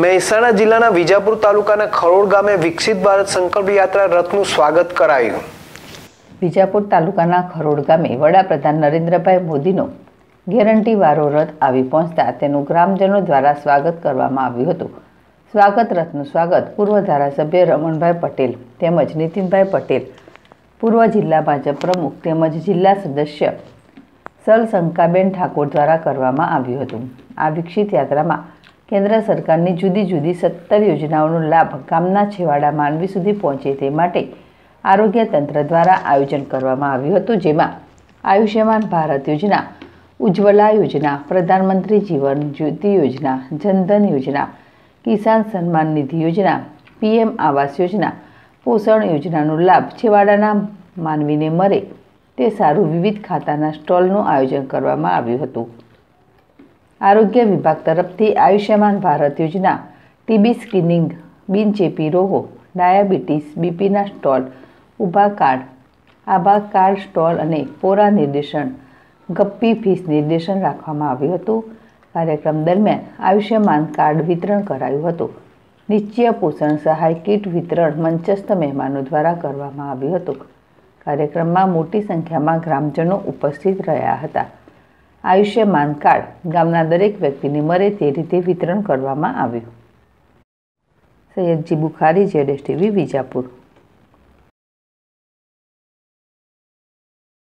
મહેસાણા જિલ્લાના વિજાપુર તાલુકાના ખરોડ ગામે વિકસિત ભારત સંકલ્પ યાત્રા રથનું સ્વાગત કરાયું વિજાપુર તાલુકાના ખરોડ ગામે વડાપ્રધાન નરેન્દ્રભાઈ મોદીનો ગેરંટી વાળો રથ આવી પહોંચતા તેનું ગ્રામજનો દ્વારા સ્વાગત કરવામાં આવ્યું હતું સ્વાગત રથનું સ્વાગત પૂર્વ ધારાસભ્ય રમણભાઈ પટેલ તેમજ નીતિનભાઈ પટેલ પૂર્વ જિલ્લા ભાજપ પ્રમુખ તેમજ જિલ્લા સદસ્ય સલ શંકાબેન ઠાકોર દ્વારા કરવામાં આવ્યું હતું આ વિકસિત યાત્રામાં કેન્દ્ર સરકારની જુદી જુદી સત્તર યોજનાઓનો લાભ ગામના છેવાડા માનવી સુધી પહોંચે તે માટે આરોગ્ય તંત્ર દ્વારા આયોજન કરવામાં આવ્યું હતું જેમાં આયુષ્યમાન ભારત યોજના ઉજ્જવલા યોજના પ્રધાનમંત્રી જીવન જ્યોતિ યોજના જનધન યોજના કિસાન સન્માન નિધિ યોજના પીએમ આવાસ યોજના પોષણ યોજનાનો લાભ છેવાડાના માનવીને મળે તે સારું વિવિધ ખાતાના સ્ટોલનું આયોજન કરવામાં આવ્યું હતું આરોગ્ય વિભાગ તરફથી આયુષ્યમાન ભારત યોજના ટીબી સ્કિનિંગ બિનચેપી રોગો ડાયાબિટીસ બીપીના સ્ટોલ ઊભા કાર્ડ આભા કાર્ડ સ્ટોલ અને પોરા નિર્દેશન ગપ્પી ફીસ નિર્દેશન રાખવામાં આવ્યું હતું કાર્યક્રમ દરમિયાન આયુષ્યમાન કાર્ડ વિતરણ કરાયું હતું નિશ્ચય પોષણ સહાય કીટ વિતરણ મંચસ્થ મહેમાનો દ્વારા કરવામાં આવ્યું હતું કાર્યક્રમમાં મોટી સંખ્યામાં ગ્રામજનો ઉપસ્થિત રહ્યા હતા આયુષ્યમાન કાર્ડ ગામના દરેક વ્યક્તિને મળે તે રીતે વિતરણ કરવામાં આવ્યું સૈયદજી બુખારી જેડેશ ટીવી વિજાપુર